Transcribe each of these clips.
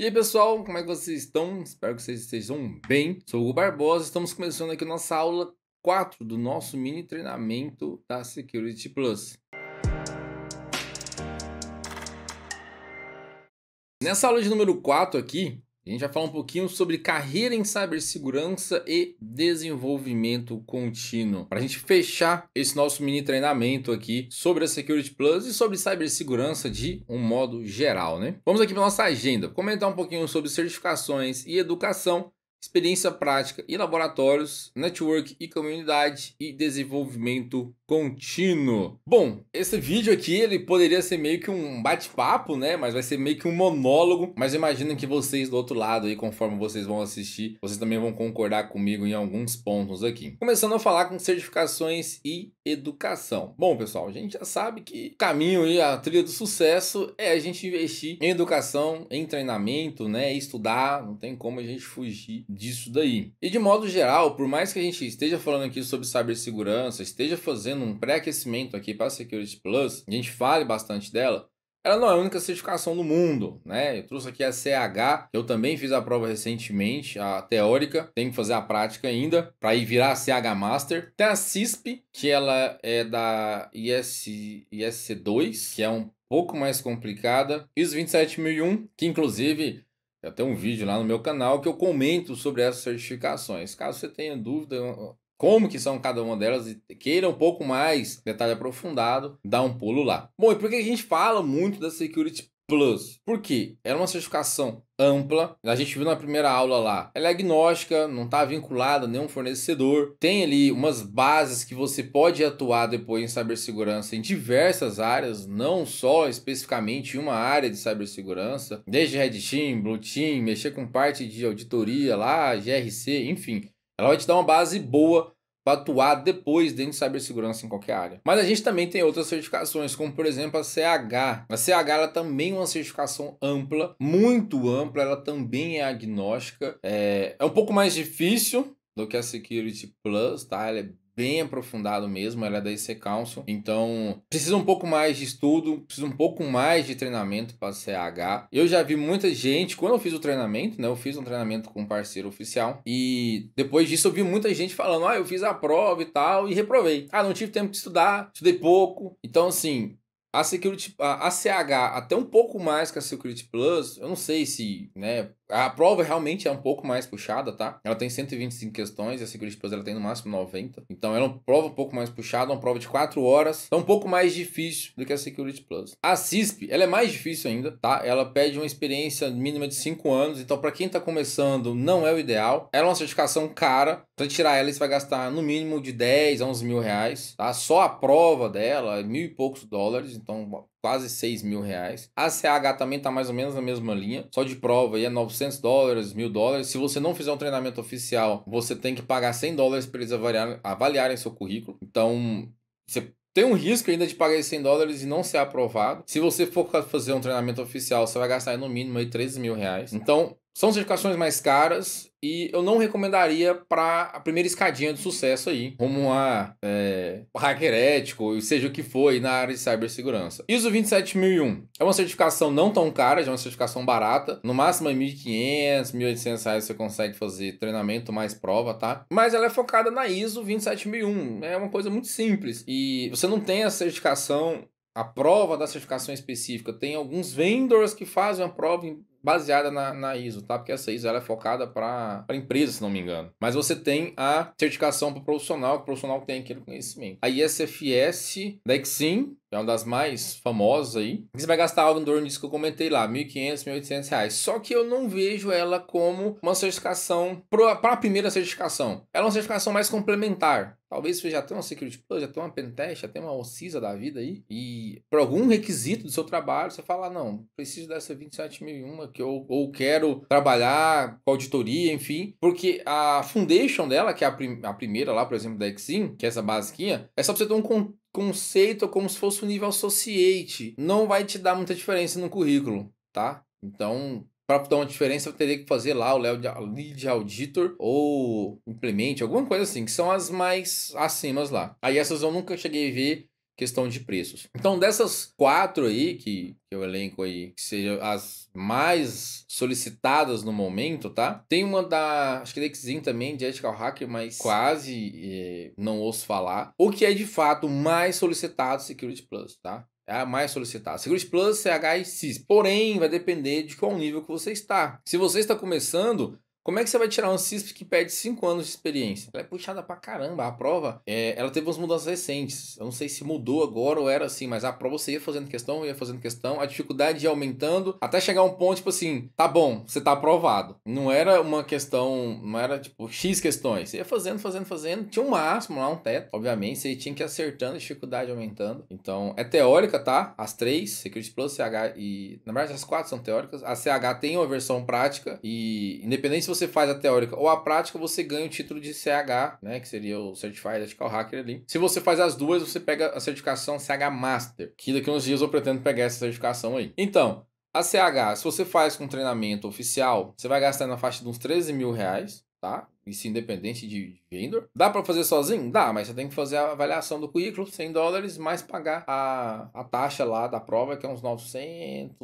E aí pessoal, como é que vocês estão? Espero que vocês estejam bem. Sou o Hugo Barbosa, estamos começando aqui nossa aula 4 do nosso mini treinamento da Security Plus. Nessa aula de número 4 aqui, a gente vai falar um pouquinho sobre carreira em cibersegurança e desenvolvimento contínuo. Para a gente fechar esse nosso mini treinamento aqui sobre a Security Plus e sobre cibersegurança de um modo geral, né? Vamos aqui para nossa agenda, comentar um pouquinho sobre certificações e educação, experiência prática e laboratórios, network e comunidade e desenvolvimento contínuo. Bom, esse vídeo aqui ele poderia ser meio que um bate-papo, né? Mas vai ser meio que um monólogo. Mas imagina que vocês do outro lado aí, conforme vocês vão assistir, vocês também vão concordar comigo em alguns pontos aqui. Começando a falar com certificações e educação. Bom, pessoal, a gente já sabe que o caminho e a trilha do sucesso é a gente investir em educação, em treinamento, né? Estudar, não tem como a gente fugir disso daí. E de modo geral, por mais que a gente esteja falando aqui sobre cibersegurança, esteja fazendo fazendo um pré-aquecimento aqui para a Security Plus, a gente fale bastante dela, ela não é a única certificação do mundo, né? Eu trouxe aqui a CH, eu também fiz a prova recentemente, a teórica, tenho que fazer a prática ainda para ir virar a CH Master. Tem a CISP, que ela é da IS, ISC2, que é um pouco mais complicada. E 27001, que inclusive eu tenho um vídeo lá no meu canal que eu comento sobre essas certificações. Caso você tenha dúvida, como que são cada uma delas e queira um pouco mais detalhe aprofundado, dá um pulo lá. Bom, e por que a gente fala muito da Security Plus. Porque Ela é uma certificação ampla. A gente viu na primeira aula lá. Ela é agnóstica, não está vinculada a nenhum fornecedor. Tem ali umas bases que você pode atuar depois em cibersegurança em diversas áreas, não só especificamente em uma área de cibersegurança, desde Red Team, Blue Team, mexer com parte de auditoria lá, GRC, enfim. Ela vai te dar uma base boa para atuar depois dentro de cibersegurança em qualquer área. Mas a gente também tem outras certificações, como por exemplo a CH. A CH ela também é uma certificação ampla, muito ampla, ela também é agnóstica. É, é um pouco mais difícil do que a Security Plus, tá? Ela é bem aprofundado mesmo, ela é da IC Council. Então, precisa um pouco mais de estudo, precisa um pouco mais de treinamento para CH. Eu já vi muita gente, quando eu fiz o treinamento, né? Eu fiz um treinamento com um parceiro oficial. E depois disso eu vi muita gente falando: ah, eu fiz a prova e tal, e reprovei. Ah, não tive tempo de estudar, estudei pouco. Então, assim, a Security, a, a CH até um pouco mais que a Security Plus, eu não sei se, né, a prova realmente é um pouco mais puxada, tá? Ela tem 125 questões e a Security Plus ela tem no máximo 90. Então ela é uma prova um pouco mais puxada, uma prova de 4 horas, então um pouco mais difícil do que a Security Plus. A CISP, ela é mais difícil ainda, tá? Ela pede uma experiência mínima de 5 anos, então para quem tá começando não é o ideal. Ela é uma certificação cara, para tirar ela você vai gastar no mínimo de 10 a 11 mil reais, tá? Só a prova dela é mil e poucos dólares, então quase 6 mil reais. A CH também está mais ou menos na mesma linha, só de prova aí é 900 dólares, 1000 dólares. Se você não fizer um treinamento oficial, você tem que pagar 100 dólares para eles avaliarem, avaliarem seu currículo. Então, você tem um risco ainda de pagar esses 100 dólares e não ser aprovado. Se você for fazer um treinamento oficial, você vai gastar no mínimo aí 13 mil reais. Então, são certificações mais caras, e eu não recomendaria para a primeira escadinha do sucesso aí, como a é, hacker ético, seja o que for, na área de cibersegurança. ISO 27001 é uma certificação não tão cara, já é uma certificação barata. No máximo é 1.500, 1.800 reais você consegue fazer treinamento mais prova, tá? Mas ela é focada na ISO 27001, é uma coisa muito simples. E você não tem a certificação a prova da certificação específica. Tem alguns vendors que fazem a prova baseada na, na ISO, tá? Porque essa ISO ela é focada para empresa, se não me engano. Mas você tem a certificação para o profissional, que o profissional tem aquele conhecimento. A ISFS da Exim, é uma das mais famosas aí. Você vai gastar algo em torno disso que eu comentei lá, 1.500, 1.800 reais. Só que eu não vejo ela como uma certificação para a primeira certificação. Ela é uma certificação mais complementar. Talvez você já tenha uma Security Plus, já tenha uma Pentest, já tenha uma OCISA da vida aí. E por algum requisito do seu trabalho, você fala, não, preciso dessa 27001 que eu ou quero trabalhar com auditoria, enfim. Porque a Foundation dela, que é a, prim a primeira lá, por exemplo, da Exim, que é essa basiquinha, é só para você ter um, conceito como se fosse um nível associate. Não vai te dar muita diferença no currículo, tá? Então, para dar uma diferença, eu teria que fazer lá o Lead Auditor ou Implemente, alguma coisa assim, que são as mais acimas lá. Aí essas eu nunca cheguei a ver questão de preços. Então, dessas quatro aí que eu elenco aí, que sejam as mais solicitadas no momento, tá? Tem uma da, acho que Lexin também, de Ethical Hacker, mas quase é, não ouço falar. O que é de fato mais solicitado Security Plus, tá? é a mais solicitada. Security Plus, CH é e CIS. Porém, vai depender de qual nível que você está. Se você está começando, como é que você vai tirar um CISP que pede 5 anos de experiência? Ela é puxada pra caramba. A prova, é, ela teve umas mudanças recentes. Eu não sei se mudou agora ou era assim, mas a prova você ia fazendo questão, ia fazendo questão, a dificuldade ia aumentando, até chegar um ponto, tipo assim, tá bom, você tá aprovado. Não era uma questão, não era tipo X questões. Você ia fazendo, fazendo, fazendo. Tinha um máximo lá, um teto, obviamente. Você tinha que ir acertando, a dificuldade aumentando. Então, é teórica, tá? As três, Security Plus, CH e. Na verdade, as quatro são teóricas. A CH tem uma versão prática e, independente você faz a teórica ou a prática, você ganha o título de CH, né? Que seria o Certified Ethical Hacker ali. Se você faz as duas, você pega a certificação CH Master, que daqui a uns dias eu pretendo pegar essa certificação aí. Então, a CH, se você faz com treinamento oficial, você vai gastar na faixa de uns 13 mil reais, tá? Isso independente de vendor. Dá para fazer sozinho? Dá, mas você tem que fazer a avaliação do currículo, 100 dólares, mais pagar a, a taxa lá da prova, que é uns 900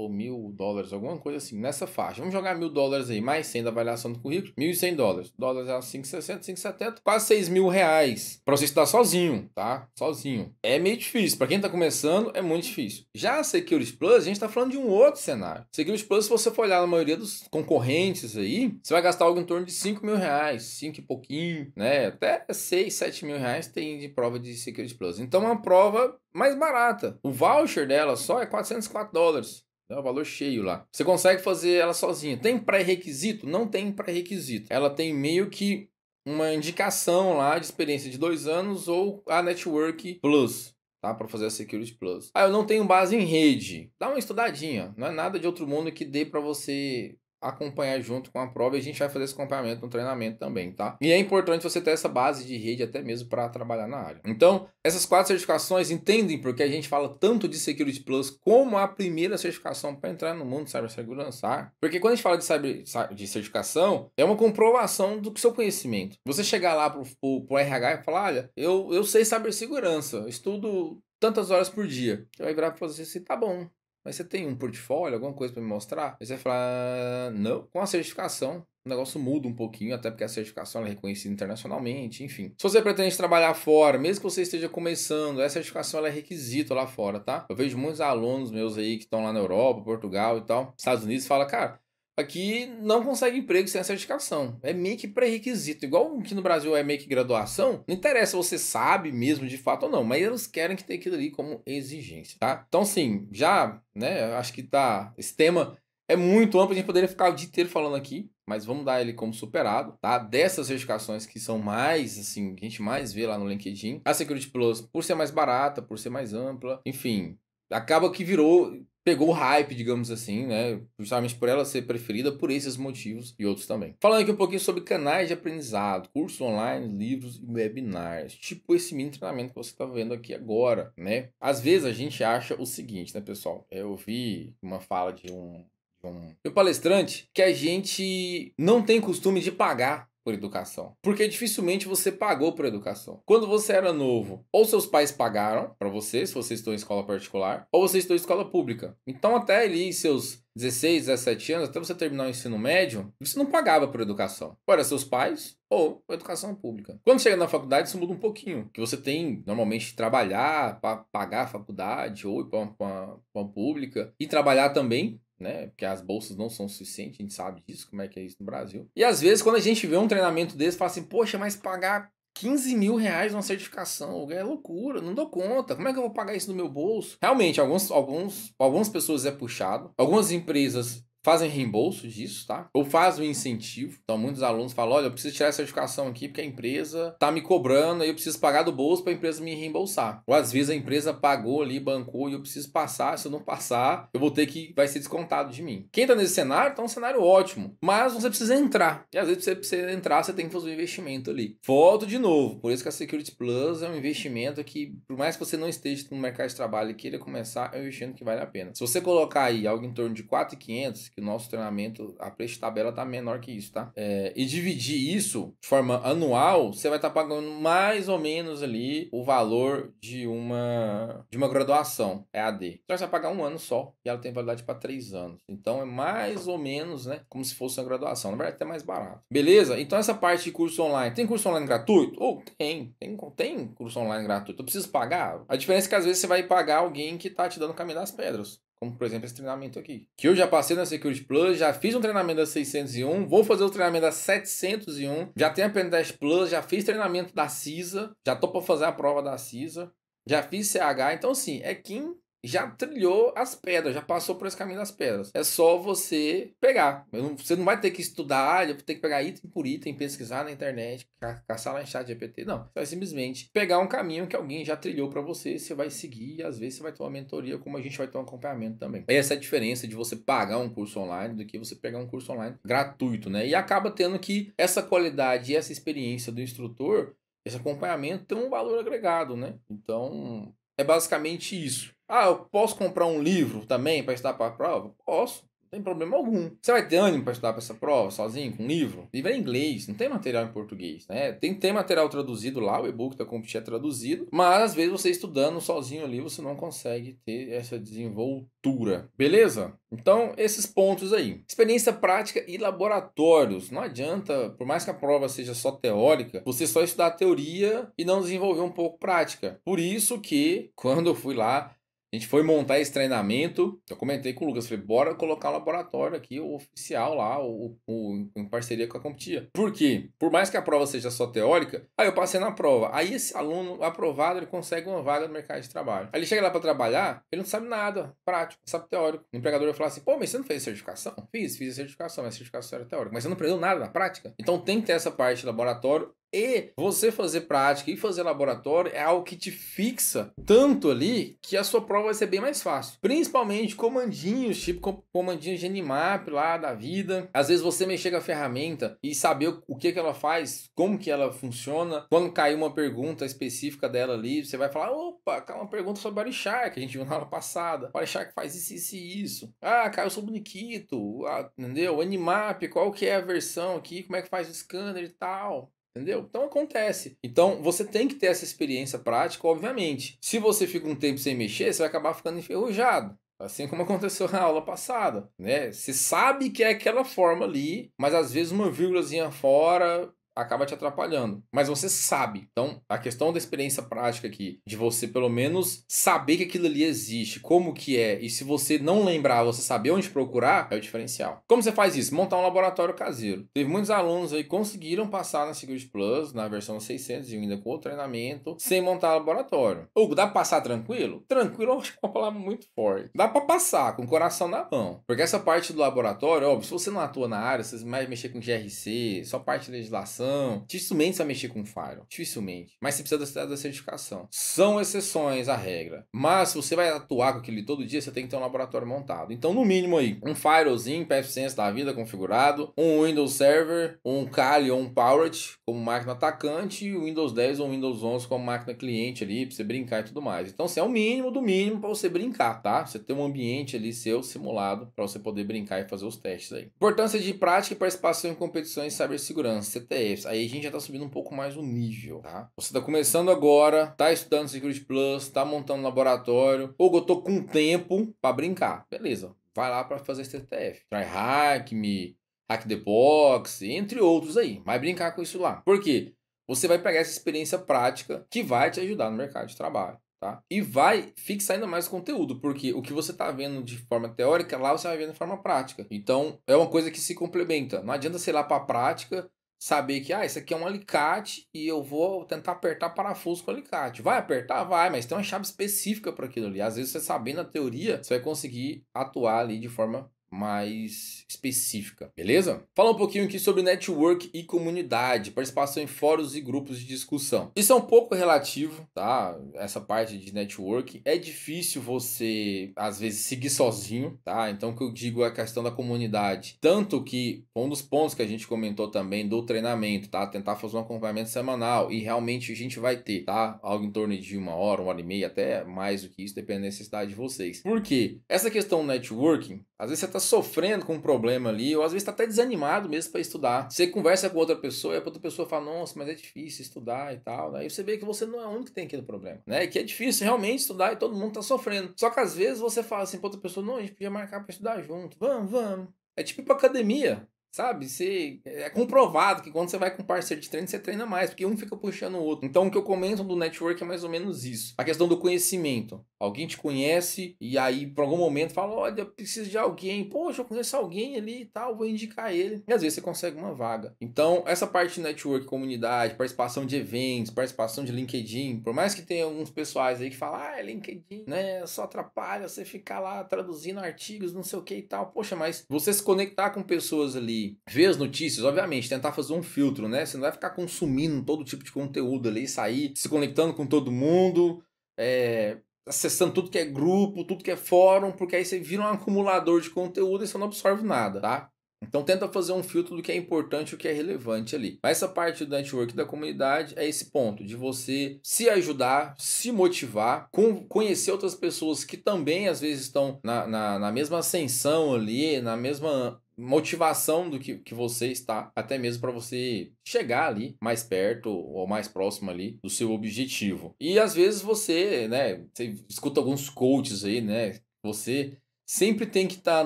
ou mil dólares, alguma coisa assim, nessa faixa. Vamos jogar mil dólares aí, mais 100 da avaliação do currículo, 1.100 dólares. Dólares é 5,60, 5,70, quase 6 mil reais para você estudar sozinho, tá? Sozinho. É meio difícil, para quem está começando é muito difícil. Já a Securities Plus, a gente está falando de um outro cenário. Securities Plus, se você for olhar na maioria dos concorrentes aí, você vai gastar algo em torno de 5 mil reais, 5 e pouquinho, né? Até 6, 7 mil reais tem de prova de Securities Plus. Então é uma prova mais barata. O voucher dela só é 404 dólares. É o valor cheio lá. Você consegue fazer ela sozinha. Tem pré-requisito? Não tem pré-requisito. Ela tem meio que uma indicação lá de experiência de dois anos ou a Network Plus. Tá, para fazer a Security Plus. Ah, eu não tenho base em rede. Dá uma estudadinha. Não é nada de outro mundo que dê para você acompanhar junto com a prova e a gente vai fazer esse acompanhamento no treinamento também, tá? E é importante você ter essa base de rede até mesmo para trabalhar na área. Então, essas quatro certificações entendem porque a gente fala tanto de Security Plus como a primeira certificação para entrar no mundo de cibersegurança, tá? porque quando a gente fala de, cyber, de certificação, é uma comprovação do seu conhecimento. Você chegar lá pro, pro, pro RH e falar, olha, eu, eu sei cibersegurança, estudo tantas horas por dia. Você vai virar para você assim, tá bom, mas você tem um portfólio, alguma coisa para me mostrar? Aí você vai falar, ah, não. Com a certificação, o negócio muda um pouquinho, até porque a certificação é reconhecida internacionalmente, enfim. Se você pretende trabalhar fora, mesmo que você esteja começando, essa certificação é requisito lá fora, tá? Eu vejo muitos alunos meus aí que estão lá na Europa, Portugal e tal, Estados Unidos, fala, cara, aqui não consegue emprego sem a certificação. É meio que pré-requisito. Igual que no Brasil é meio que graduação, não interessa se você sabe mesmo de fato ou não, mas eles querem que tenha aquilo ali como exigência, tá? Então, assim, já, né, acho que tá. Esse tema é muito amplo, a gente poderia ficar o dia inteiro falando aqui, mas vamos dar ele como superado, tá? Dessas certificações que são mais, assim, que a gente mais vê lá no LinkedIn. A Security Plus, por ser mais barata, por ser mais ampla, enfim, acaba que virou pegou o hype, digamos assim, né? Justamente por ela ser preferida por esses motivos e outros também. Falando aqui um pouquinho sobre canais de aprendizado, cursos online, livros e webinars. Tipo esse mini treinamento que você está vendo aqui agora, né? Às vezes a gente acha o seguinte, né, pessoal? Eu vi uma fala de um um, um palestrante que a gente não tem costume de pagar por educação. Porque dificilmente você pagou por educação. Quando você era novo, ou seus pais pagaram para você, se você estudou em escola particular, ou você estudou em escola pública. Então, até ali, seus 16, 17 anos, até você terminar o ensino médio, você não pagava por educação. Ora, seus pais ou educação pública. Quando chega na faculdade, isso muda um pouquinho. Que você tem, normalmente, trabalhar para pagar a faculdade ou ir para uma, uma, uma pública. E trabalhar também né? Porque as bolsas não são suficientes, a gente sabe disso, como é que é isso no Brasil. E às vezes, quando a gente vê um treinamento desse, fala assim, poxa, mas pagar 15 mil reais numa certificação é loucura, não dou conta. Como é que eu vou pagar isso no meu bolso? Realmente, alguns, alguns, algumas pessoas é puxado, algumas empresas fazem reembolso disso, tá? Ou fazem incentivo. Então, muitos alunos falam: olha, eu preciso tirar essa certificação aqui porque a empresa tá me cobrando e eu preciso pagar do bolso para a empresa me reembolsar. Ou às vezes a empresa pagou ali, bancou e eu preciso passar. Se eu não passar, eu vou ter que. vai ser descontado de mim. Quem tá nesse cenário, tá um cenário ótimo. Mas você precisa entrar. E às vezes você precisa entrar, você tem que fazer um investimento ali. Volto de novo. Por isso que a Security Plus é um investimento que, por mais que você não esteja no mercado de trabalho e queira começar, é um investimento que vale a pena. Se você colocar aí algo em torno de 4,500, que que o nosso treinamento, a preço de tabela tá menor que isso, tá? É, e dividir isso de forma anual, você vai estar tá pagando mais ou menos ali o valor de uma de uma graduação EAD. É então você vai pagar um ano só e ela tem validade para três anos. Então é mais ou menos, né? Como se fosse uma graduação. Na verdade, é até mais barato. Beleza? Então essa parte de curso online. Tem curso online gratuito? Ou oh, tem. tem. Tem curso online gratuito. Eu preciso pagar? A diferença é que às vezes você vai pagar alguém que tá te dando o caminho das pedras. Como, por exemplo, esse treinamento aqui. Que eu já passei na Security Plus, já fiz um treinamento da 601, vou fazer o treinamento da 701, já tenho a 10 Plus, já fiz treinamento da CISA, já tô para fazer a prova da CISA, já fiz CH. Então, sim é quem já trilhou as pedras, já passou por esse caminho das pedras. É só você pegar. Você não vai ter que estudar, ter que pegar item por item, pesquisar na internet, caçar lá em chat GPT. Não. Você vai simplesmente pegar um caminho que alguém já trilhou para você, você vai seguir e às vezes você vai ter uma mentoria, como a gente vai ter um acompanhamento também. Essa é a diferença de você pagar um curso online do que você pegar um curso online gratuito, né? E acaba tendo que essa qualidade e essa experiência do instrutor esse acompanhamento tem um valor agregado, né? Então, é basicamente isso. Ah, eu posso comprar um livro também para estar para a prova? Posso tem problema algum. Você vai ter ânimo para estudar para essa prova sozinho, com um livro? O livro é em inglês, não tem material em português, né? Tem, tem material traduzido lá, o e-book da Compute é traduzido, mas às vezes você estudando sozinho ali, você não consegue ter essa desenvoltura, beleza? Então, esses pontos aí. Experiência prática e laboratórios. Não adianta, por mais que a prova seja só teórica, você só estudar teoria e não desenvolver um pouco prática. Por isso que, quando eu fui lá a gente foi montar esse treinamento. Eu comentei com o Lucas, falei, bora colocar o laboratório aqui, o oficial lá, o, o, em parceria com a Comptia. Por quê? Por mais que a prova seja só teórica, aí eu passei na prova. Aí esse aluno aprovado, ele consegue uma vaga no mercado de trabalho. Aí ele chega lá para trabalhar, ele não sabe nada, prático, sabe teórico. O empregador vai falar assim, pô, mas você não fez certificação? Fiz, fiz a certificação, mas a certificação era teórica. Mas você não aprendeu nada na prática? Então tem que ter essa parte de laboratório e você fazer prática e fazer laboratório é algo que te fixa tanto ali que a sua prova vai ser bem mais fácil. Principalmente comandinhos, tipo comandinhos de Animap lá da vida. Às vezes você mexer com a ferramenta e saber o que, que ela faz, como que ela funciona. Quando cair uma pergunta específica dela ali, você vai falar: opa, caiu uma pergunta sobre Body Shark, a gente viu na aula passada. Body Shark faz isso, isso e isso. Ah, caiu sobre o Nikito, ah, entendeu? Animap, qual que é a versão aqui, como é que faz o scanner e tal. Entendeu? Então acontece. Então você tem que ter essa experiência prática, obviamente. Se você fica um tempo sem mexer, você vai acabar ficando enferrujado. Assim como aconteceu na aula passada, né? Você sabe que é aquela forma ali, mas às vezes uma vírgulazinha fora acaba te atrapalhando. Mas você sabe. Então, a questão da experiência prática aqui, de você pelo menos saber que aquilo ali existe, como que é, e se você não lembrar, você saber onde procurar, é o diferencial. Como você faz isso? Montar um laboratório caseiro. Teve muitos alunos aí que conseguiram passar na Security Plus, na versão 600 e ainda com o treinamento, sem montar laboratório. Ou dá pra passar tranquilo? Tranquilo, acho que é uma palavra muito forte. Dá pra passar, com o coração na mão. Porque essa parte do laboratório, óbvio, se você não atua na área, você mais mexer com GRC, só parte de legislação, certificação. Dificilmente você vai mexer com firewall. Dificilmente. Mas você precisa da certificação. São exceções à regra. Mas se você vai atuar com aquele todo dia, você tem que ter um laboratório montado. Então, no mínimo aí, um firewallzinho, PFSense da vida configurado, um Windows Server, um Kali ou um Powered como máquina atacante, e o Windows 10 ou o Windows 11 como máquina cliente ali, pra você brincar e tudo mais. Então, você assim, é o mínimo do mínimo para você brincar, tá? Você tem um ambiente ali seu simulado para você poder brincar e fazer os testes aí. Importância de prática e participação em competições de cibersegurança, CTE. ETFs. Aí a gente já tá subindo um pouco mais o nível, tá? Você tá começando agora, tá estudando Security Plus, tá montando um laboratório, ou eu tô com tempo para brincar. Beleza, vai lá para fazer esse ETF. Try Hack Me, Hack the Box, entre outros aí. Vai brincar com isso lá. Por quê? Você vai pegar essa experiência prática que vai te ajudar no mercado de trabalho. Tá? E vai fixar ainda mais o conteúdo, porque o que você está vendo de forma teórica, lá você vai vendo de forma prática. Então, é uma coisa que se complementa. Não adianta você ir lá para a prática saber que ah, isso aqui é um alicate e eu vou tentar apertar parafuso com o alicate. Vai apertar? Vai, mas tem uma chave específica para aquilo ali. Às vezes você sabendo a teoria, você vai conseguir atuar ali de forma mais específica, beleza? Falar um pouquinho aqui sobre network e comunidade, participação em fóruns e grupos de discussão. Isso é um pouco relativo, tá? Essa parte de network é difícil você às vezes seguir sozinho, tá? Então o que eu digo é a questão da comunidade, tanto que um dos pontos que a gente comentou também do treinamento, tá? Tentar fazer um acompanhamento semanal e realmente a gente vai ter, tá? Algo em torno de uma hora, uma hora e meia, até mais do que isso, depende da necessidade de vocês. Por quê? Essa questão do networking, às vezes você tá Tá sofrendo com um problema ali, ou às vezes está até desanimado mesmo para estudar. Você conversa com outra pessoa e a outra pessoa fala, nossa, mas é difícil estudar e tal. Aí né? você vê que você não é o único que tem aquele problema, né? E que é difícil realmente estudar e todo mundo está sofrendo. Só que às vezes você fala assim para outra pessoa, não, a gente podia marcar para estudar junto. Vamos, vamos. É tipo ir pra academia. Sabe, você, é comprovado que quando você vai com um parceiro de treino, você treina mais, porque um fica puxando o outro. Então, o que eu comento do network é mais ou menos isso. A questão do conhecimento. Alguém te conhece e aí, por algum momento, fala: Olha, eu preciso de alguém. Poxa, eu conheço alguém ali e tal, vou indicar ele. E às vezes você consegue uma vaga. Então, essa parte de network, comunidade, participação de eventos, participação de LinkedIn, por mais que tenha alguns pessoais aí que falam: Ah, é LinkedIn, né? Só atrapalha você ficar lá traduzindo artigos, não sei o que e tal. Poxa, mas você se conectar com pessoas ali ver as notícias, obviamente, tentar fazer um filtro, né? Você não vai ficar consumindo todo tipo de conteúdo ali, sair se conectando com todo mundo, é, acessando tudo que é grupo, tudo que é fórum, porque aí você vira um acumulador de conteúdo e você não absorve nada, tá? Então tenta fazer um filtro do que é importante e o que é relevante ali. Mas essa parte do network da comunidade é esse ponto de você se ajudar, se motivar, conhecer outras pessoas que também às vezes estão na, na, na mesma ascensão ali, na mesma motivação do que, que você está, até mesmo para você chegar ali mais perto ou mais próximo ali do seu objetivo. E às vezes você, né, você escuta alguns coaches aí, né, você sempre tem que estar tá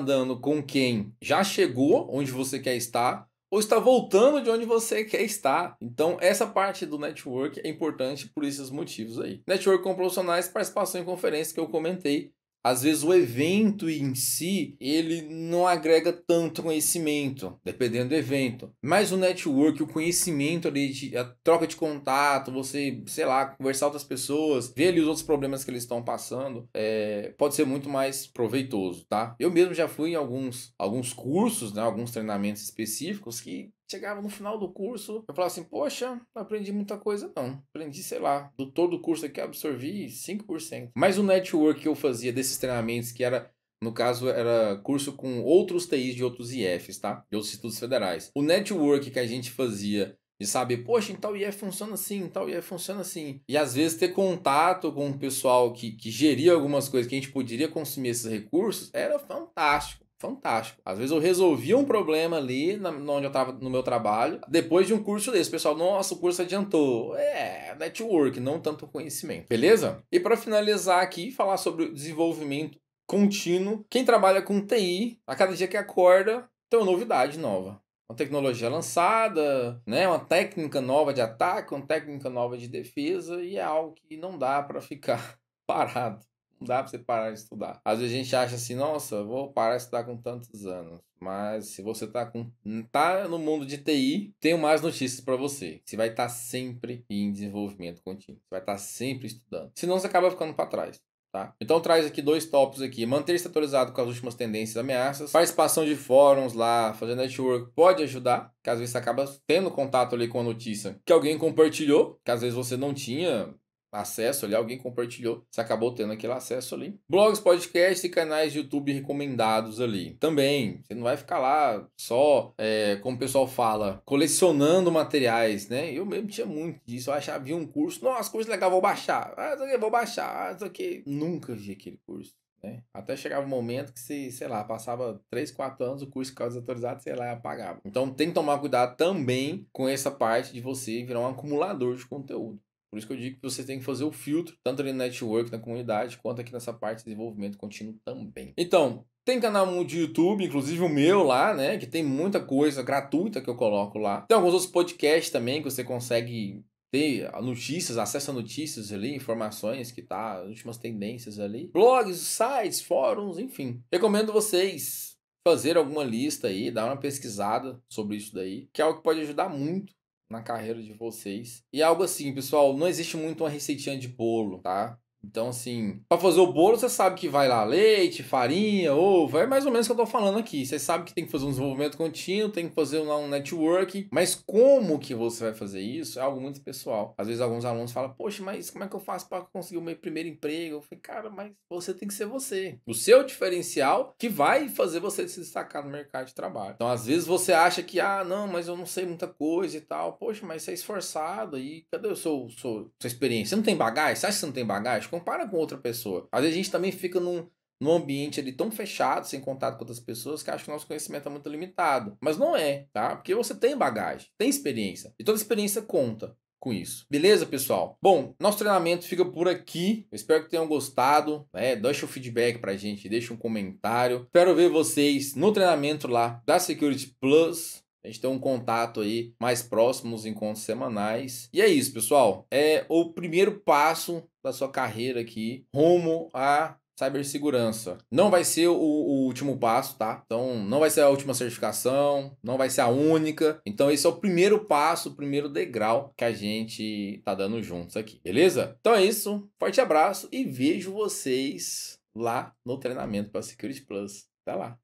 andando com quem já chegou onde você quer estar ou está voltando de onde você quer estar. Então, essa parte do network é importante por esses motivos aí. Network com profissionais, participação em conferências que eu comentei, às vezes o evento em si ele não agrega tanto conhecimento, dependendo do evento. Mas o network, o conhecimento ali, a troca de contato, você, sei lá, conversar com outras pessoas, ver ali os outros problemas que eles estão passando, é, pode ser muito mais proveitoso, tá? Eu mesmo já fui em alguns, alguns cursos, né, alguns treinamentos específicos que Chegava no final do curso, eu falava assim, poxa, não aprendi muita coisa não. Aprendi, sei lá, do todo o curso aqui absorvi 5%. Mas o network que eu fazia desses treinamentos, que era, no caso, era curso com outros TIs de outros IFs, tá? De outros institutos federais. O network que a gente fazia de saber, poxa, em tal IF funciona assim, em tal IF funciona assim. E às vezes ter contato com o pessoal que, que geria algumas coisas que a gente poderia consumir esses recursos era fantástico fantástico. Às vezes eu resolvia um problema ali na, onde eu estava no meu trabalho, depois de um curso desse. pessoal, nossa, o curso adiantou. É, network, não tanto conhecimento. Beleza? E para finalizar aqui, falar sobre o desenvolvimento contínuo. Quem trabalha com TI, a cada dia que acorda, tem uma novidade nova uma tecnologia lançada, né, uma técnica nova de ataque, uma técnica nova de defesa e é algo que não dá para ficar parado não dá para você parar de estudar. Às vezes a gente acha assim, nossa, vou parar de estudar com tantos anos. Mas se você tá com tá no mundo de TI, tenho mais notícias para você. Você vai estar tá sempre em desenvolvimento contínuo. Você vai estar tá sempre estudando. Senão você acaba ficando para trás. Tá? Então traz aqui dois tópicos aqui. Manter-se atualizado com as últimas tendências e ameaças. Participação de fóruns lá, fazer network pode ajudar, que às vezes você acaba tendo contato ali com a notícia que alguém compartilhou, que às vezes você não tinha acesso ali, alguém compartilhou, você acabou tendo aquele acesso ali. Blogs, podcasts e canais de YouTube recomendados ali. Também, você não vai ficar lá só, é, como o pessoal fala, colecionando materiais, né? Eu mesmo tinha muito disso, eu achava, vi um curso, nossa, curso legal, vou baixar, ah, isso aqui, vou baixar, ah, isso aqui. Nunca vi aquele curso. Né? Até chegava um momento que se, sei lá, passava 3, 4 anos o curso ficava desatualizado, sei lá, apagava. Então tem que tomar cuidado também com essa parte de você virar um acumulador de conteúdo. Por isso que eu digo que você tem que fazer o filtro, tanto ali no network, na comunidade, quanto aqui nessa parte de desenvolvimento contínuo também. Então, tem canal de YouTube, inclusive o meu lá, né? Que tem muita coisa gratuita que eu coloco lá. Tem alguns outros podcasts também que você consegue ter notícias, acesso a notícias ali, informações que tá, últimas tendências ali. Blogs, sites, fóruns, enfim. Recomendo vocês fazer alguma lista aí, dar uma pesquisada sobre isso daí, que é algo que pode ajudar muito na carreira de vocês. E algo assim, pessoal, não existe muito uma receitinha de bolo, tá? Então, assim, para fazer o bolo, você sabe que vai lá leite, farinha, ovo, é mais ou menos o que eu tô falando aqui. Você sabe que tem que fazer um desenvolvimento contínuo, tem que fazer um network, mas como que você vai fazer isso é algo muito pessoal. Às vezes alguns alunos falam, poxa, mas como é que eu faço para conseguir o meu primeiro emprego? Eu falei, cara, mas você tem que ser você. O seu diferencial que vai fazer você se destacar no mercado de trabalho. Então, às vezes você acha que, ah, não, mas eu não sei muita coisa e tal. Poxa, mas você é esforçado e cadê o seu, seu, sua experiência? Você não tem bagagem? Você acha que você não tem bagagem? compara com outra pessoa. Às vezes a gente também fica num, num ambiente ali tão fechado, sem contato com outras pessoas, que acho que o nosso conhecimento é muito limitado. Mas não é, tá? Porque você tem bagagem, tem experiência. E toda experiência conta com isso. Beleza, pessoal? Bom, nosso treinamento fica por aqui. Eu espero que tenham gostado. Né? Deixa o feedback pra gente, deixa um comentário. Espero ver vocês no treinamento lá da Security Plus a gente tem um contato aí mais próximo nos encontros semanais. E é isso, pessoal. É o primeiro passo da sua carreira aqui rumo à cibersegurança. Não vai ser o, o, último passo, tá? Então, não vai ser a última certificação, não vai ser a única. Então, esse é o primeiro passo, o primeiro degrau que a gente tá dando juntos aqui, beleza? Então é isso. Forte abraço e vejo vocês lá no treinamento para Security Plus. Até lá.